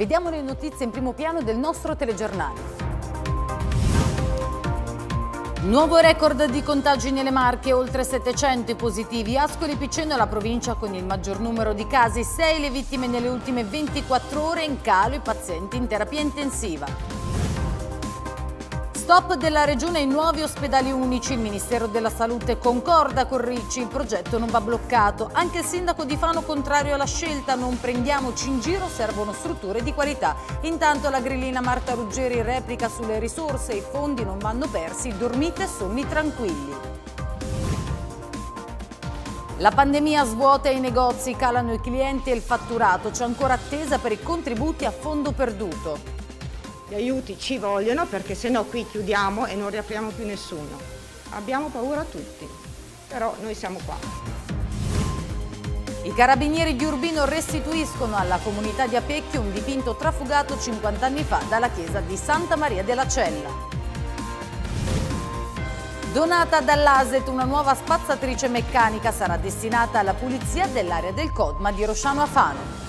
Vediamo le notizie in primo piano del nostro telegiornale. Nuovo record di contagi nelle Marche, oltre 700 i positivi. Ascoli Piceno è la provincia con il maggior numero di casi, 6 le vittime nelle ultime 24 ore in calo i pazienti in terapia intensiva. Stop della regione ai nuovi ospedali unici, il Ministero della Salute concorda con Ricci, il progetto non va bloccato. Anche il sindaco di Fano contrario alla scelta, non prendiamoci in giro, servono strutture di qualità. Intanto la grillina Marta Ruggeri replica sulle risorse, i fondi non vanno persi, dormite sonni tranquilli. La pandemia svuota i negozi, calano i clienti e il fatturato, c'è ancora attesa per i contributi a fondo perduto. Gli aiuti ci vogliono perché se no qui chiudiamo e non riapriamo più nessuno. Abbiamo paura tutti, però noi siamo qua. I carabinieri di Urbino restituiscono alla comunità di Apecchio un dipinto trafugato 50 anni fa dalla chiesa di Santa Maria della Cella. Donata dall'ASET una nuova spazzatrice meccanica sarà destinata alla pulizia dell'area del Codma di Rosciano a Fano.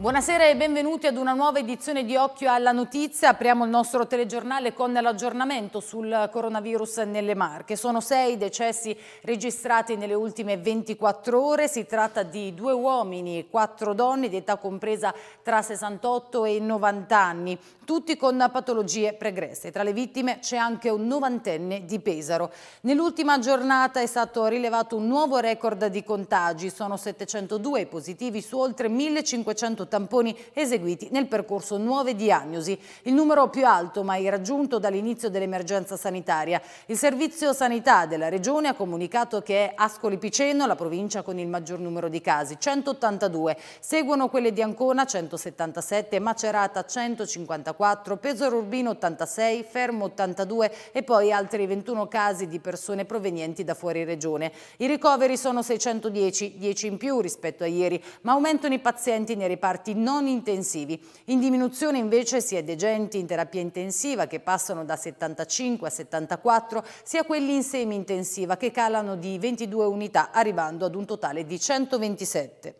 Buonasera e benvenuti ad una nuova edizione di Occhio alla Notizia. Apriamo il nostro telegiornale con l'aggiornamento sul coronavirus nelle Marche. Sono sei decessi registrati nelle ultime 24 ore. Si tratta di due uomini e quattro donne di età compresa tra 68 e 90 anni, tutti con patologie pregresse. Tra le vittime c'è anche un novantenne di Pesaro. Nell'ultima giornata è stato rilevato un nuovo record di contagi. Sono 702 positivi su oltre 1530 tamponi eseguiti nel percorso nuove diagnosi, il numero più alto mai raggiunto dall'inizio dell'emergenza sanitaria. Il Servizio Sanità della Regione ha comunicato che è Ascoli Piceno la provincia con il maggior numero di casi, 182. Seguono quelle di Ancona, 177, Macerata, 154, Pesaro Urbino, 86, Fermo, 82 e poi altri 21 casi di persone provenienti da fuori regione. I ricoveri sono 610, 10 in più rispetto a ieri, ma aumentano i pazienti nei reparti reparti non intensivi. In diminuzione invece sia degenti in terapia intensiva che passano da 75 a 74, sia quelli in semi intensiva che calano di 22 unità arrivando ad un totale di 127.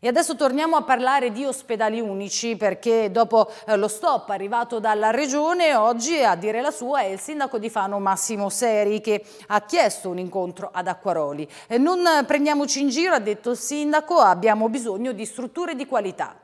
E adesso torniamo a parlare di ospedali unici perché dopo eh, lo stop arrivato dalla Regione oggi a dire la sua è il sindaco di Fano Massimo Seri che ha chiesto un incontro ad Acquaroli. Non prendiamoci in giro, ha detto il sindaco, abbiamo bisogno di strutture di qualità.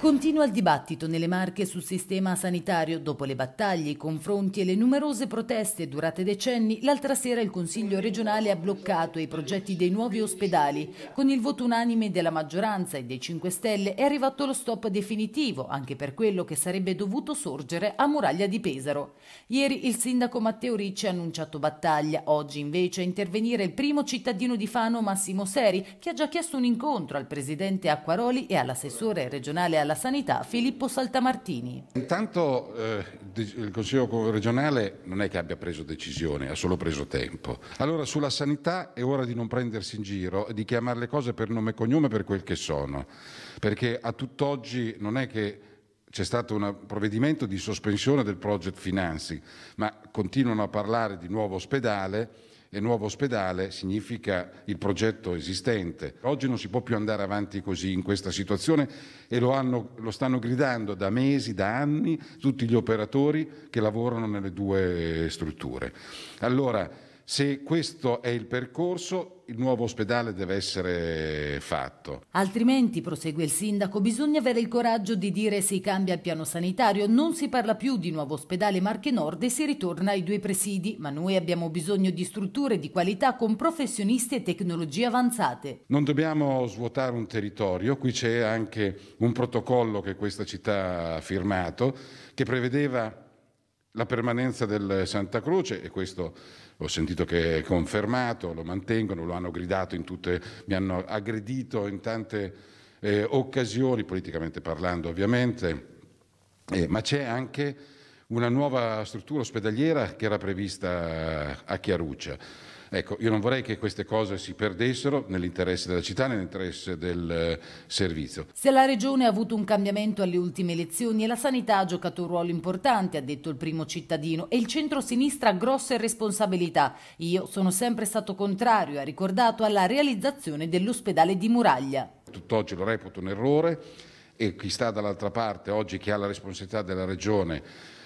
Continua il dibattito nelle Marche sul sistema sanitario. Dopo le battaglie, i confronti e le numerose proteste durate decenni, l'altra sera il Consiglio regionale ha bloccato i progetti dei nuovi ospedali. Con il voto unanime della maggioranza e dei 5 Stelle è arrivato lo stop definitivo, anche per quello che sarebbe dovuto sorgere a Muraglia di Pesaro. Ieri il sindaco Matteo Ricci ha annunciato battaglia, oggi invece a intervenire il primo cittadino di Fano Massimo Seri, che ha già chiesto un incontro al presidente Acquaroli e all'assessore regionale alla alla sanità Filippo Saltamartini. Intanto eh, il Consiglio regionale non è che abbia preso decisione, ha solo preso tempo. Allora sulla sanità è ora di non prendersi in giro e di chiamare le cose per nome e cognome per quel che sono, perché a tutt'oggi non è che c'è stato un provvedimento di sospensione del project financing, ma continuano a parlare di nuovo ospedale e nuovo ospedale significa il progetto esistente. Oggi non si può più andare avanti così in questa situazione e lo, hanno, lo stanno gridando da mesi, da anni tutti gli operatori che lavorano nelle due strutture. Allora, se questo è il percorso, il nuovo ospedale deve essere fatto. Altrimenti, prosegue il sindaco, bisogna avere il coraggio di dire si cambia il piano sanitario, non si parla più di nuovo ospedale Marche Nord e si ritorna ai due presidi, ma noi abbiamo bisogno di strutture di qualità con professionisti e tecnologie avanzate. Non dobbiamo svuotare un territorio, qui c'è anche un protocollo che questa città ha firmato che prevedeva la permanenza del Santa Croce e questo ho sentito che è confermato, lo mantengono, lo hanno gridato in tutte, mi hanno aggredito in tante eh, occasioni, politicamente parlando ovviamente, eh, ma c'è anche una nuova struttura ospedaliera che era prevista a Chiaruccia. Ecco, io non vorrei che queste cose si perdessero nell'interesse della città, nell'interesse del eh, servizio. Se la Regione ha avuto un cambiamento alle ultime elezioni e la sanità ha giocato un ruolo importante, ha detto il primo cittadino, e il centro-sinistra ha grosse responsabilità. Io sono sempre stato contrario, ha ricordato, alla realizzazione dell'ospedale di Muraglia. Tutt'oggi lo reputo un errore e chi sta dall'altra parte oggi chi ha la responsabilità della Regione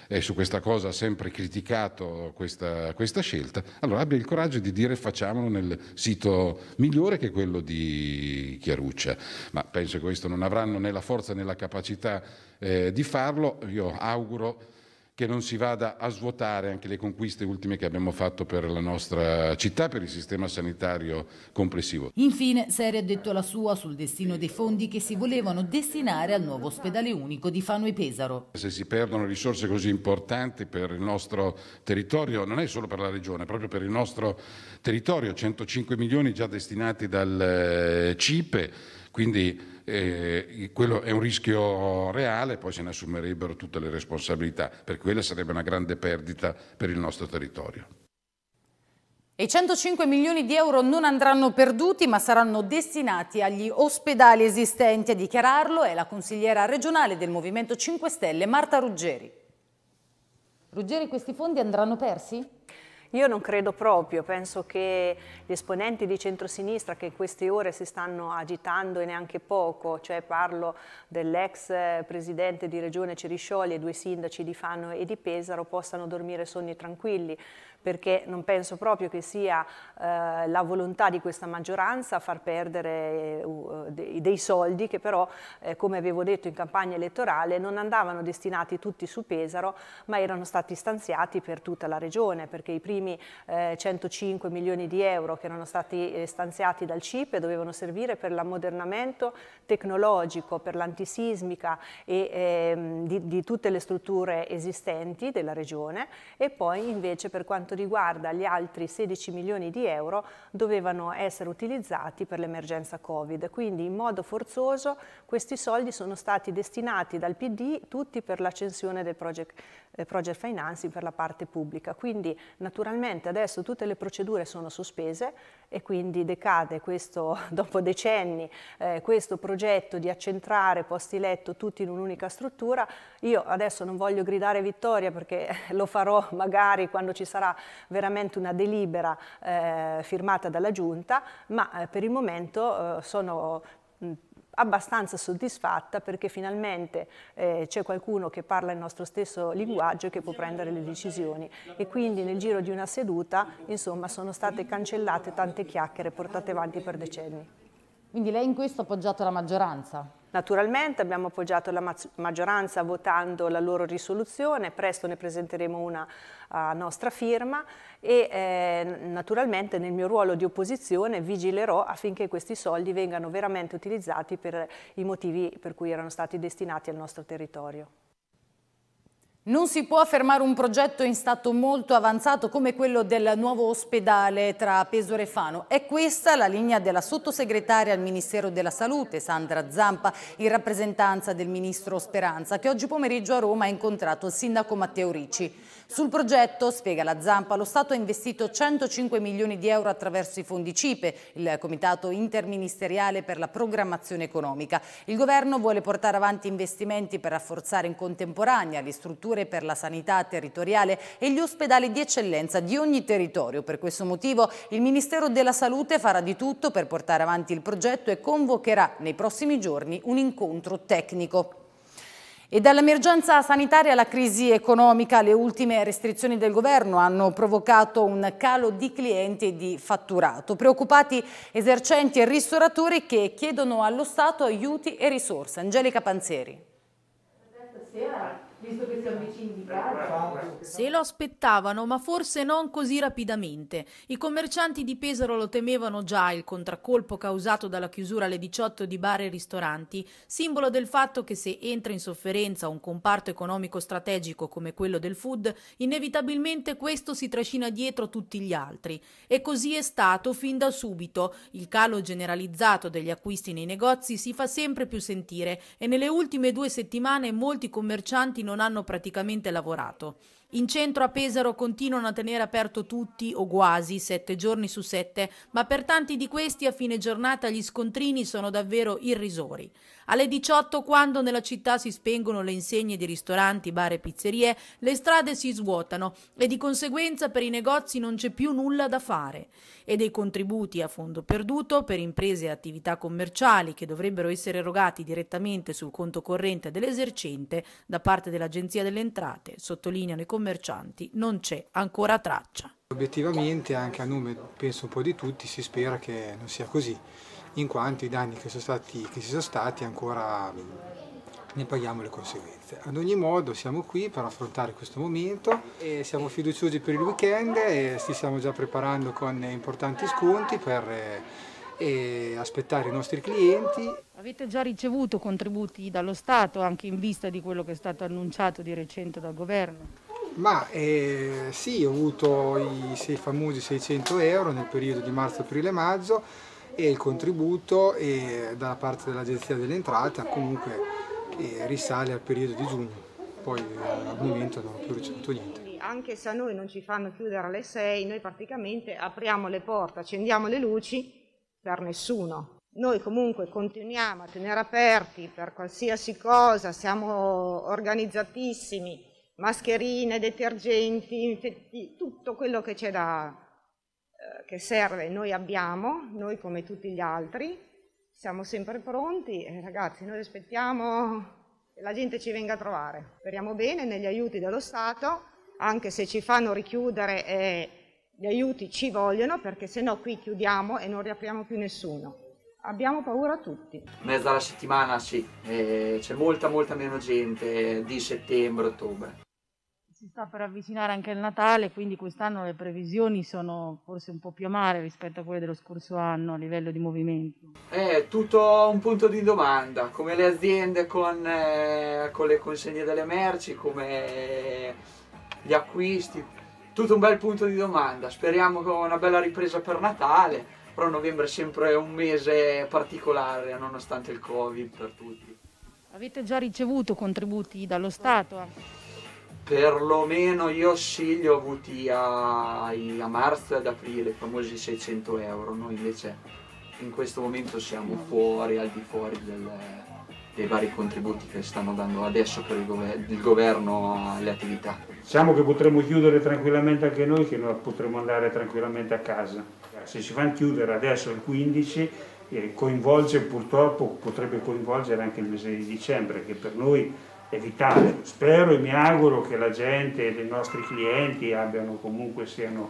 e su questa cosa ha sempre criticato questa, questa scelta, allora abbia il coraggio di dire facciamolo nel sito migliore che quello di Chiaruccia, ma penso che questo non avranno né la forza né la capacità eh, di farlo, io auguro che non si vada a svuotare anche le conquiste ultime che abbiamo fatto per la nostra città, per il sistema sanitario complessivo. Infine, Seri ha detto la sua sul destino dei fondi che si volevano destinare al nuovo ospedale unico di Fano e Pesaro. Se si perdono risorse così importanti per il nostro territorio, non è solo per la regione, proprio per il nostro territorio, 105 milioni già destinati dal eh, CIPE, quindi eh, quello è un rischio reale, poi se ne assumerebbero tutte le responsabilità, per quella sarebbe una grande perdita per il nostro territorio. I 105 milioni di euro non andranno perduti ma saranno destinati agli ospedali esistenti. A dichiararlo è la consigliera regionale del Movimento 5 Stelle Marta Ruggeri. Ruggeri, questi fondi andranno persi? Io non credo proprio, penso che gli esponenti di centrosinistra che in queste ore si stanno agitando e neanche poco, cioè parlo dell'ex presidente di regione Ceriscioli e due sindaci di Fano e di Pesaro, possano dormire sonni tranquilli, perché non penso proprio che sia eh, la volontà di questa maggioranza far perdere eh, uh, eh, dei, dei soldi che però, eh, come avevo detto in campagna elettorale, non andavano destinati tutti su Pesaro, ma erano stati stanziati per tutta la regione, perché i primi primi eh, 105 milioni di euro che erano stati eh, stanziati dal CIPE dovevano servire per l'ammodernamento tecnologico, per l'antisismica e, ehm, di, di tutte le strutture esistenti della regione e poi invece per quanto riguarda gli altri 16 milioni di euro dovevano essere utilizzati per l'emergenza Covid. Quindi in modo forzoso questi soldi sono stati destinati dal PD tutti per l'accensione del project, eh, project financing per la parte pubblica. Quindi naturalmente finalmente adesso tutte le procedure sono sospese e quindi decade questo, dopo decenni, eh, questo progetto di accentrare posti letto tutti in un'unica struttura. Io adesso non voglio gridare vittoria perché lo farò magari quando ci sarà veramente una delibera eh, firmata dalla Giunta, ma eh, per il momento eh, sono abbastanza soddisfatta perché finalmente eh, c'è qualcuno che parla il nostro stesso linguaggio e che può prendere le decisioni e quindi nel giro di una seduta insomma sono state cancellate tante chiacchiere portate avanti per decenni. Quindi lei in questo ha appoggiato la maggioranza? Naturalmente abbiamo appoggiato la maggioranza votando la loro risoluzione, presto ne presenteremo una a nostra firma e eh, naturalmente nel mio ruolo di opposizione vigilerò affinché questi soldi vengano veramente utilizzati per i motivi per cui erano stati destinati al nostro territorio. Non si può affermare un progetto in stato molto avanzato come quello del nuovo ospedale tra Pesore e Fano. È questa la linea della sottosegretaria al Ministero della Salute, Sandra Zampa, in rappresentanza del Ministro Speranza, che oggi pomeriggio a Roma ha incontrato il Sindaco Matteo Ricci. Sul progetto, spiega la Zampa, lo Stato ha investito 105 milioni di euro attraverso i fondi CIPE, il Comitato Interministeriale per la Programmazione Economica. Il Governo vuole portare avanti investimenti per rafforzare in contemporanea le strutture strutture per la sanità territoriale e gli ospedali di eccellenza di ogni territorio. Per questo motivo il Ministero della Salute farà di tutto per portare avanti il progetto e convocherà nei prossimi giorni un incontro tecnico. E dall'emergenza sanitaria alla crisi economica, le ultime restrizioni del governo hanno provocato un calo di clienti e di fatturato. Preoccupati esercenti e ristoratori che chiedono allo Stato aiuti e risorse. Angelica Panzeri. Buonasera visto che siamo vicini di casa. Se lo aspettavano, ma forse non così rapidamente. I commercianti di Pesaro lo temevano già il contraccolpo causato dalla chiusura alle 18 di bar e ristoranti, simbolo del fatto che se entra in sofferenza un comparto economico strategico come quello del food, inevitabilmente questo si trascina dietro tutti gli altri. E così è stato fin da subito. Il calo generalizzato degli acquisti nei negozi si fa sempre più sentire e nelle ultime due settimane molti commercianti non non hanno praticamente lavorato. In centro a Pesaro continuano a tenere aperto tutti o quasi sette giorni su sette, ma per tanti di questi a fine giornata gli scontrini sono davvero irrisori. Alle 18, quando nella città si spengono le insegne di ristoranti, bar e pizzerie, le strade si svuotano e di conseguenza per i negozi non c'è più nulla da fare. E dei contributi a fondo perduto per imprese e attività commerciali che dovrebbero essere erogati direttamente sul conto corrente dell'esercente da parte dell'Agenzia delle Entrate, sottolineano i commenti commercianti non c'è ancora traccia. Obiettivamente anche a nome, penso un po' di tutti, si spera che non sia così, in quanto i danni che, stati, che ci sono stati ancora ne paghiamo le conseguenze. Ad ogni modo siamo qui per affrontare questo momento e siamo fiduciosi per il weekend e ci stiamo già preparando con importanti sconti per eh, aspettare i nostri clienti. Avete già ricevuto contributi dallo Stato anche in vista di quello che è stato annunciato di recente dal governo? Ma eh, sì, ho avuto i sei famosi 600 euro nel periodo di marzo, aprile e maggio e il contributo eh, dalla parte dell'Agenzia delle Entrate comunque eh, risale al periodo di giugno, poi eh, al momento non ho più ricevuto niente. Anche se a noi non ci fanno chiudere alle 6, noi praticamente apriamo le porte, accendiamo le luci per nessuno. Noi comunque continuiamo a tenere aperti per qualsiasi cosa, siamo organizzatissimi mascherine, detergenti, tutto quello che c'è da eh, che serve noi abbiamo, noi come tutti gli altri, siamo sempre pronti, e eh, ragazzi, noi aspettiamo che la gente ci venga a trovare. Speriamo bene negli aiuti dello Stato, anche se ci fanno richiudere eh, gli aiuti ci vogliono perché se no qui chiudiamo e non riapriamo più nessuno. Abbiamo paura tutti. Mezza la settimana sì, eh, c'è molta molta meno gente eh, di settembre-ottobre. Si sta per avvicinare anche il Natale, quindi quest'anno le previsioni sono forse un po' più amare rispetto a quelle dello scorso anno a livello di movimento. È eh, tutto un punto di domanda, come le aziende con, eh, con le consegne delle merci, come eh, gli acquisti, tutto un bel punto di domanda. Speriamo con una bella ripresa per Natale, però novembre è sempre un mese particolare nonostante il Covid per tutti. Avete già ricevuto contributi dallo Stato? perlomeno io sì li ho avuti a, a marzo e ad aprile, i famosi 600 euro, noi invece in questo momento siamo fuori, al di fuori del, dei vari contributi che stanno dando adesso per il, gover il governo alle attività. Diciamo che potremmo chiudere tranquillamente anche noi, che noi potremmo andare tranquillamente a casa. Se si fanno chiudere adesso il 15, eh, coinvolge purtroppo, potrebbe coinvolgere anche il mese di dicembre, che per noi evitare. Spero e mi auguro che la gente, e i nostri clienti abbiano comunque siano,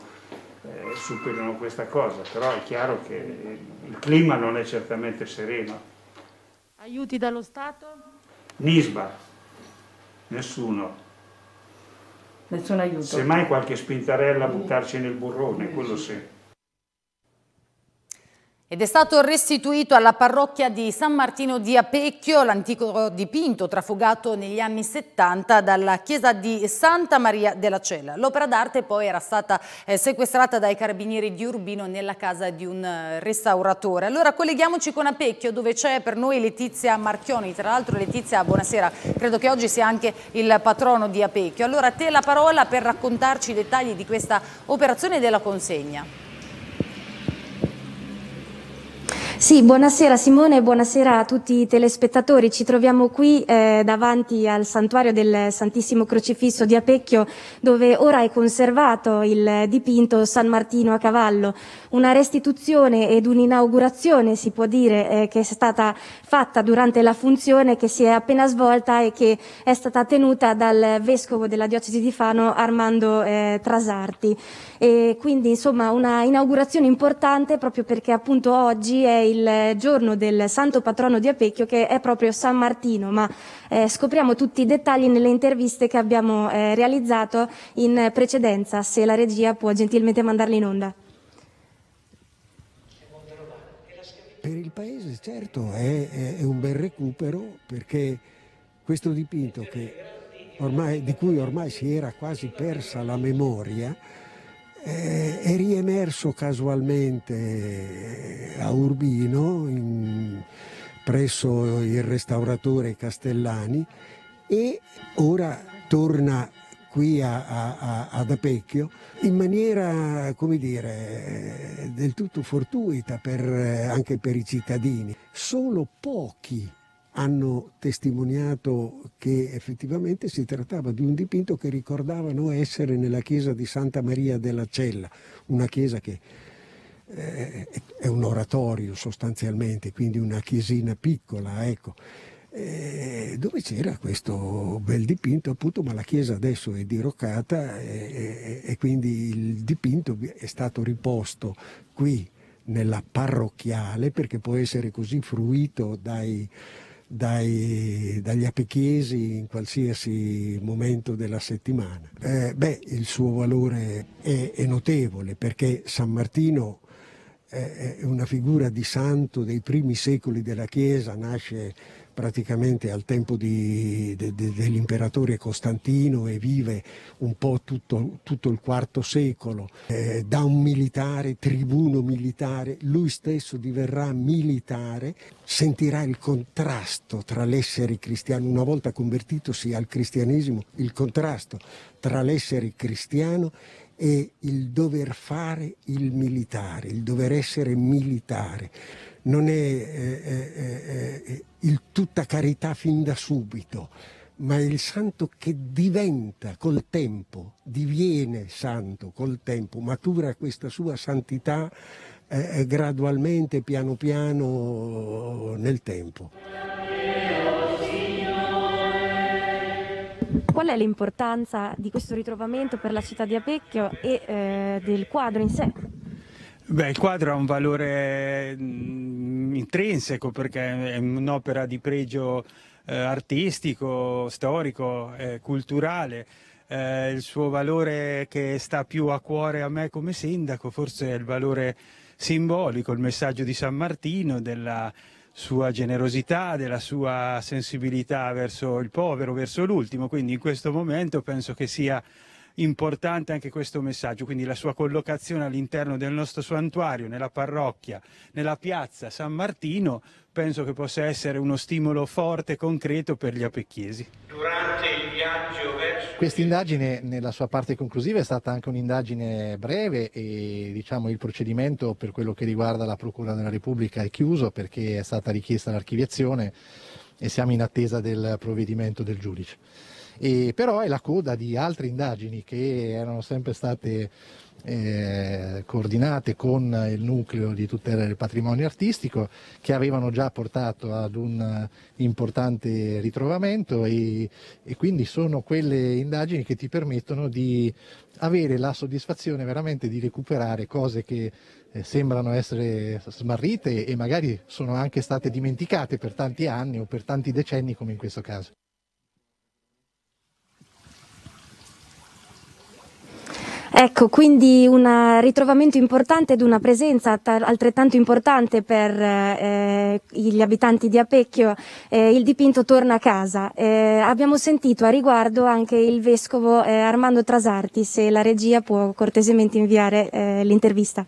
eh, superino questa cosa, però è chiaro che il clima non è certamente sereno. Aiuti dallo Stato? Nisba, nessuno. Nessun aiuto. Semmai qualche spintarella a buttarci nel burrone, quello sì. Ed è stato restituito alla parrocchia di San Martino di Apecchio l'antico dipinto trafugato negli anni 70 dalla chiesa di Santa Maria della Cella. L'opera d'arte poi era stata eh, sequestrata dai carabinieri di Urbino nella casa di un eh, restauratore. Allora colleghiamoci con Apecchio dove c'è per noi Letizia Marchioni. Tra l'altro Letizia, buonasera, credo che oggi sia anche il patrono di Apecchio. Allora a te la parola per raccontarci i dettagli di questa operazione e della consegna. Sì, buonasera Simone, buonasera a tutti i telespettatori. Ci troviamo qui eh, davanti al santuario del Santissimo Crocifisso di Apecchio, dove ora è conservato il dipinto San Martino a cavallo. Una restituzione ed un'inaugurazione, si può dire, eh, che è stata fatta durante la funzione che si è appena svolta e che è stata tenuta dal vescovo della diocesi di Fano Armando eh, Trasarti. E quindi, insomma, una inaugurazione importante proprio perché appunto oggi è il del giorno del santo patrono di Apecchio che è proprio San Martino, ma eh, scopriamo tutti i dettagli nelle interviste che abbiamo eh, realizzato in precedenza, se la regia può gentilmente mandarle in onda. Per il paese certo è, è, un bel recupero perché questo dipinto ormai, di cui ormai si era quasi persa la memoria eh, è riemerso casualmente eh, a Urbino, in, presso il restauratore Castellani, e ora torna qui a, a, ad Apecchio in maniera, come dire, eh, del tutto fortuita per, anche per i cittadini. Solo pochi hanno testimoniato che effettivamente si trattava di un dipinto che ricordavano essere nella chiesa di Santa Maria della Cella, una chiesa che eh, è un oratorio sostanzialmente, quindi una chiesina piccola, ecco, eh, dove c'era questo bel dipinto appunto, ma la chiesa adesso è diroccata e, eh, e, e quindi il dipinto è stato riposto qui nella parrocchiale perché può essere così fruito dai dai, dagli apechesi in qualsiasi momento della settimana. Eh, beh, il suo valore è, è notevole perché San Martino è una figura di santo dei primi secoli della Chiesa, nasce praticamente al tempo di, de, de, dell'imperatore Costantino e vive un po' tutto, tutto il IV secolo, eh, da un militare, tribuno militare, lui stesso diverrà militare, sentirà il contrasto tra l'essere cristiano, una volta convertitosi al cristianesimo, il contrasto tra l'essere cristiano e il dover fare il militare, il dover essere militare non è eh, eh, il tutta carità fin da subito, ma è il santo che diventa col tempo, diviene santo col tempo, matura questa sua santità eh, eh, gradualmente, piano piano nel tempo. Qual è l'importanza di questo ritrovamento per la città di Apecchio e eh, del quadro in sé? Beh, il quadro ha un valore mm, intrinseco perché è un'opera di pregio eh, artistico, storico, eh, culturale. Eh, il suo valore che sta più a cuore a me come sindaco forse è il valore simbolico, il messaggio di San Martino, della sua generosità, della sua sensibilità verso il povero, verso l'ultimo. Quindi in questo momento penso che sia importante anche questo messaggio, quindi la sua collocazione all'interno del nostro santuario, nella parrocchia, nella piazza San Martino, penso che possa essere uno stimolo forte e concreto per gli apecchiesi. Durante il viaggio verso... Questa indagine nella sua parte conclusiva è stata anche un'indagine breve e diciamo, il procedimento per quello che riguarda la Procura della Repubblica è chiuso perché è stata richiesta l'archiviazione e siamo in attesa del provvedimento del giudice e, però è la coda di altre indagini che erano sempre state eh, coordinate con il nucleo di tutela del patrimonio artistico che avevano già portato ad un importante ritrovamento e, e, quindi sono quelle indagini che ti permettono di avere la soddisfazione veramente di recuperare cose che eh, sembrano essere smarrite e magari sono anche state dimenticate per tanti anni o per tanti decenni come in questo caso. Ecco, quindi un ritrovamento importante ed una presenza altrettanto importante per eh, gli abitanti di Apecchio. Eh, il dipinto torna a casa. Eh, abbiamo sentito a riguardo anche il vescovo eh, Armando Trasarti, se la regia può cortesemente inviare eh, l'intervista.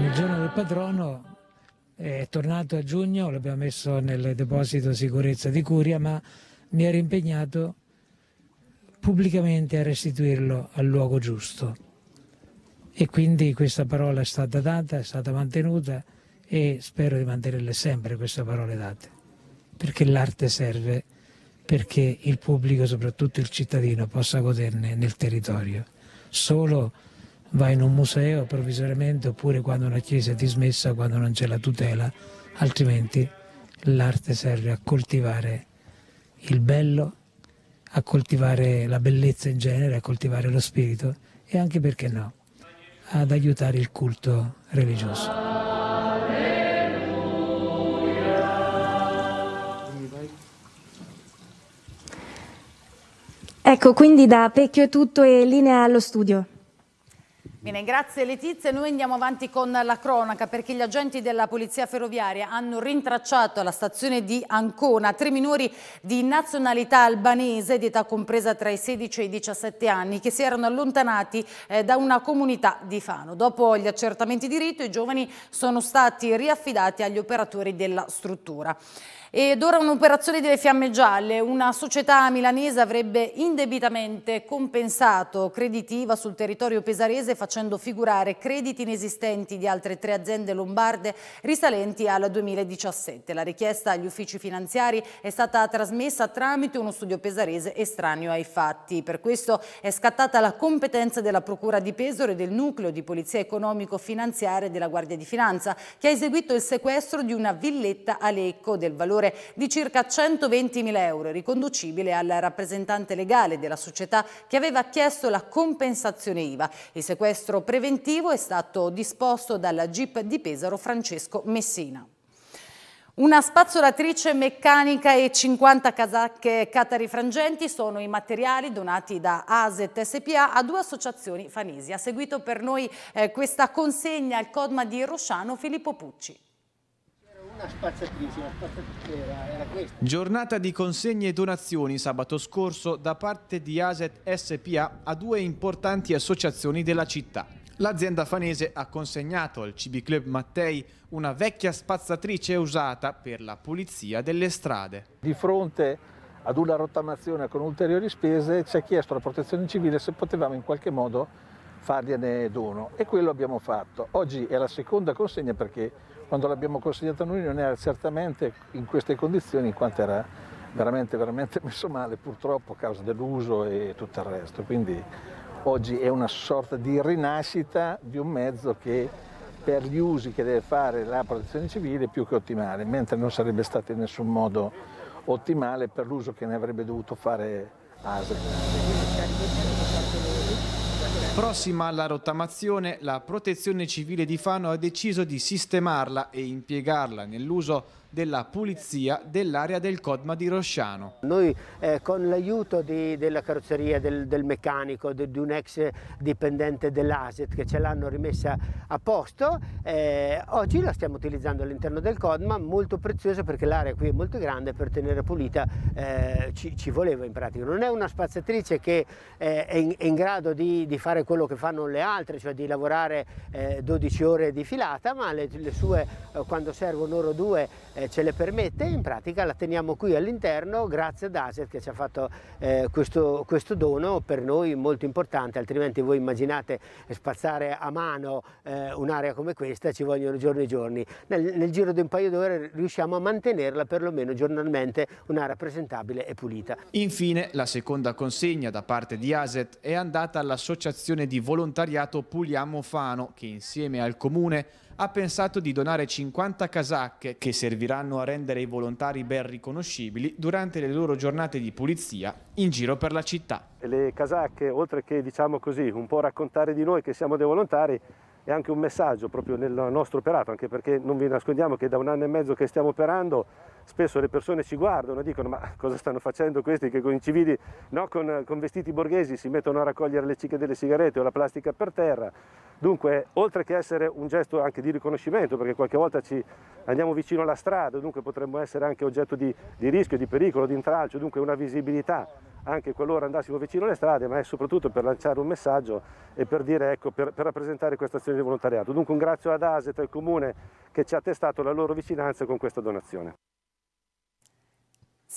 Il giorno del padrono è tornato a giugno, l'abbiamo messo nel deposito sicurezza di Curia, ma mi ero impegnato pubblicamente a restituirlo al luogo giusto. E quindi questa parola è stata data, è stata mantenuta e spero di mantenerle sempre queste parole date, perché l'arte serve perché il pubblico, soprattutto il cittadino, possa goderne nel territorio. Solo va in un museo provvisoriamente oppure quando una chiesa è dismessa, quando non c'è la tutela, altrimenti l'arte serve a coltivare il bello a coltivare la bellezza in genere, a coltivare lo spirito e anche perché no, ad aiutare il culto religioso. Ecco, quindi da Pecchio è tutto e linea allo studio. Bene, grazie Letizia. Noi andiamo avanti con la cronaca perché gli agenti della Polizia Ferroviaria hanno rintracciato alla stazione di Ancona tre minori di nazionalità albanese di età compresa tra i 16 e i 17 anni che si erano allontanati eh, da una comunità di Fano. Dopo gli accertamenti di rito i giovani sono stati riaffidati agli operatori della struttura. Ed ora un'operazione delle fiamme gialle. Una società milanese avrebbe indebitamente compensato creditiva sul territorio pesarese facendo figurare crediti inesistenti di altre tre aziende lombarde risalenti al 2017. La richiesta agli uffici finanziari è stata trasmessa tramite uno studio pesarese estraneo ai fatti. Per questo è scattata la competenza della Procura di Pesaro e del Nucleo di Polizia Economico-Finanziaria della Guardia di Finanza che ha eseguito il sequestro di una villetta a Lecco del valore valore di circa 120.000 euro, riconducibile al rappresentante legale della società che aveva chiesto la compensazione IVA. Il sequestro preventivo è stato disposto dalla GIP di Pesaro Francesco Messina. Una spazzolatrice meccanica e 50 casacche catari frangenti sono i materiali donati da ASET SPA a due associazioni fanesi. Ha seguito per noi eh, questa consegna al Codma di Rosciano Filippo Pucci una spazzatrice, una spazzatrice era, era questa. Giornata di consegne e donazioni sabato scorso da parte di Aset SPA a due importanti associazioni della città. L'azienda fanese ha consegnato al CB Club Mattei una vecchia spazzatrice usata per la pulizia delle strade. Di fronte ad una rottamazione con ulteriori spese ci ha chiesto la protezione civile se potevamo in qualche modo fargliene dono e quello abbiamo fatto. Oggi è la seconda consegna perché quando l'abbiamo a noi non era certamente in queste condizioni in quanto era veramente, veramente messo male purtroppo a causa dell'uso e tutto il resto. Quindi oggi è una sorta di rinascita di un mezzo che per gli usi che deve fare la protezione civile è più che ottimale, mentre non sarebbe stato in nessun modo ottimale per l'uso che ne avrebbe dovuto fare ASE. Prossima alla rottamazione, la Protezione Civile di Fano ha deciso di sistemarla e impiegarla nell'uso della pulizia dell'area del Codma di Rosciano. Noi eh, con l'aiuto della carrozzeria, del, del meccanico, de, di un ex dipendente dell'ASET che ce l'hanno rimessa a posto, eh, oggi la stiamo utilizzando all'interno del Codma, molto preziosa perché l'area qui è molto grande per tenere pulita eh, ci, ci, voleva in pratica. Non è una spazzatrice che eh, è in, è, in, grado di, di, fare quello che fanno le altre, cioè di lavorare 12 eh, ore di filata, ma le, le sue eh, quando servono ore due eh, ce le permette in pratica la teniamo qui all'interno grazie ad Aset che ci ha fatto eh, questo, questo, dono per noi molto importante, altrimenti voi immaginate spazzare a mano eh, un'area come questa ci vogliono giorni e giorni. Nel, nel giro di un paio d'ore riusciamo a mantenerla perlomeno giornalmente un'area presentabile e pulita. Infine la seconda consegna da parte di Aset è andata all'associazione di volontariato Puliamo Fano che insieme al comune ha pensato di donare 50 casacche che serviranno a rendere i volontari ben riconoscibili durante le loro giornate di pulizia in giro per la città. Le casacche, oltre che diciamo così, un po' raccontare di noi che siamo dei volontari, è anche un messaggio proprio nel nostro operato, anche perché non vi nascondiamo che da un anno e mezzo che stiamo operando spesso le persone ci guardano e dicono ma cosa stanno facendo questi che con i civili, no, con, con vestiti borghesi si mettono a raccogliere le cicche delle sigarette o la plastica per terra. Dunque, oltre che essere un gesto anche di riconoscimento, perché qualche volta ci andiamo vicino alla strada, dunque potremmo essere anche oggetto di, di rischio, di pericolo, di intralcio, dunque una visibilità anche qualora andassimo vicino alle strade, ma è soprattutto per lanciare un messaggio e per, dire, ecco, per, per rappresentare questa azione di volontariato. Dunque un grazie ad Aset e al Comune che ci ha testato la loro vicinanza con questa donazione.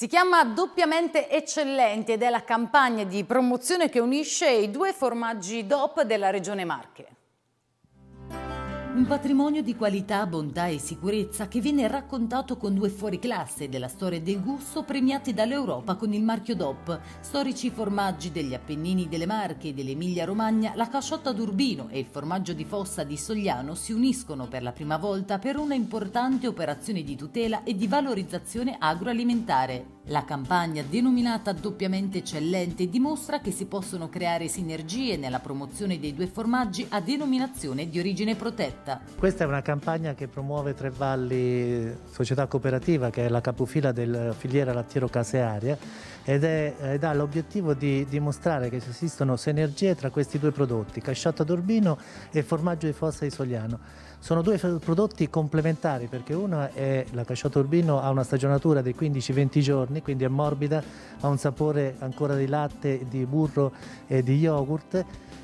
Si chiama Doppiamente Eccellenti ed è la campagna di promozione che unisce i due formaggi DOP della Regione Marche. Un patrimonio di qualità, bontà e sicurezza che viene raccontato con due fuoriclasse della storia del gusto premiati dall'Europa con il marchio DOP, storici formaggi degli Appennini delle Marche e dell'Emilia-Romagna, la casciotta d'Urbino e il formaggio di fossa di Sogliano si uniscono per la prima volta per una importante operazione di tutela e di valorizzazione agroalimentare. La campagna, denominata Doppiamente Eccellente, dimostra che si possono creare sinergie nella promozione dei due formaggi a denominazione di origine protetta. Questa è una campagna che promuove Tre Valli Società Cooperativa, che è la capofila della filiera lattiero-casearia, ed, è, ed ha l'obiettivo di dimostrare che esistono sinergie tra questi due prodotti, casciata d'Urbino e formaggio di fossa di Sogliano. Sono due prodotti complementari perché una è la casciata d'Urbino, ha una stagionatura dei 15-20 giorni, quindi è morbida, ha un sapore ancora di latte, di burro e di yogurt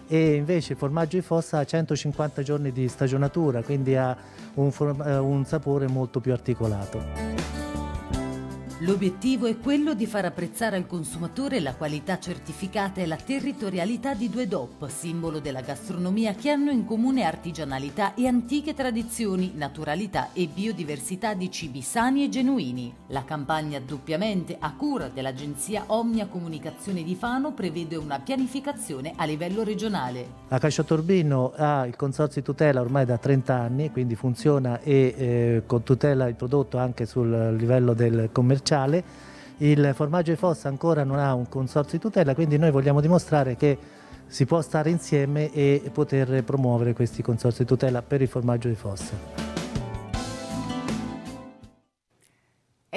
e invece il formaggio di fossa ha 150 giorni di stagionatura, quindi ha un, eh, un sapore molto più articolato. L'obiettivo è quello di far apprezzare al consumatore la qualità certificata e la territorialità di due DOP, simbolo della gastronomia che hanno in comune artigianalità e antiche tradizioni, naturalità e biodiversità di cibi sani e genuini. La campagna doppiamente a cura dell'agenzia Omnia Comunicazione di Fano prevede una pianificazione a livello regionale. La Casciotorbino ha il consorzio di tutela ormai da 30 anni, quindi funziona e eh, tutela il prodotto anche sul livello del commerciale commerciale, il formaggio di fossa ancora non ha un consorzio di tutela, quindi noi vogliamo dimostrare che si può stare insieme e poter promuovere questi consorzi di tutela per il formaggio di fossa.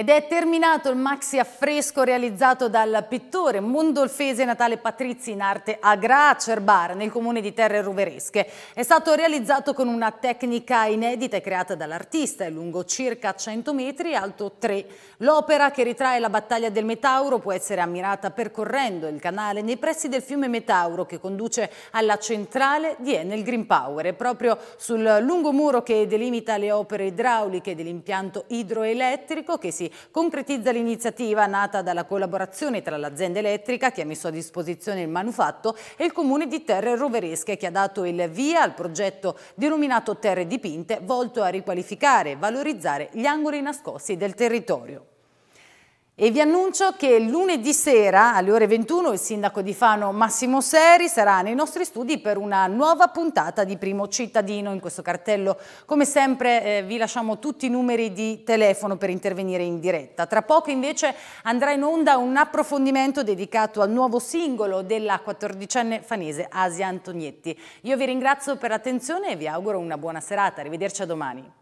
Ed è terminato il maxi affresco realizzato dal pittore mondolfese Natale Patrizi in arte a Gracerbar, nel comune di Terre Ruveresche. È stato realizzato con una tecnica inedita e creata dall'artista, è lungo circa 100 metri e alto 3. L'opera che ritrae la battaglia del Metauro può essere ammirata percorrendo il canale nei pressi del fiume Metauro che conduce alla centrale di Enel Green Power. È proprio sul lungo muro che delimita le opere idrauliche dell'impianto idroelettrico che si concretizza l'iniziativa nata dalla collaborazione tra l'azienda elettrica che ha messo a disposizione il manufatto e il comune di Terre Roveresche che ha dato il via al progetto denominato Terre dipinte volto a riqualificare e valorizzare gli angoli nascosti del territorio e vi annuncio che lunedì sera alle ore 21 il sindaco di Fano Massimo Seri sarà nei nostri studi per una nuova puntata di Primo Cittadino. In questo cartello come sempre eh, vi lasciamo tutti i numeri di telefono per intervenire in diretta. Tra poco invece andrà in onda un approfondimento dedicato al nuovo singolo della quattordicenne fanese Asia Antonietti. Io vi ringrazio per l'attenzione e vi auguro una buona serata. Arrivederci a domani.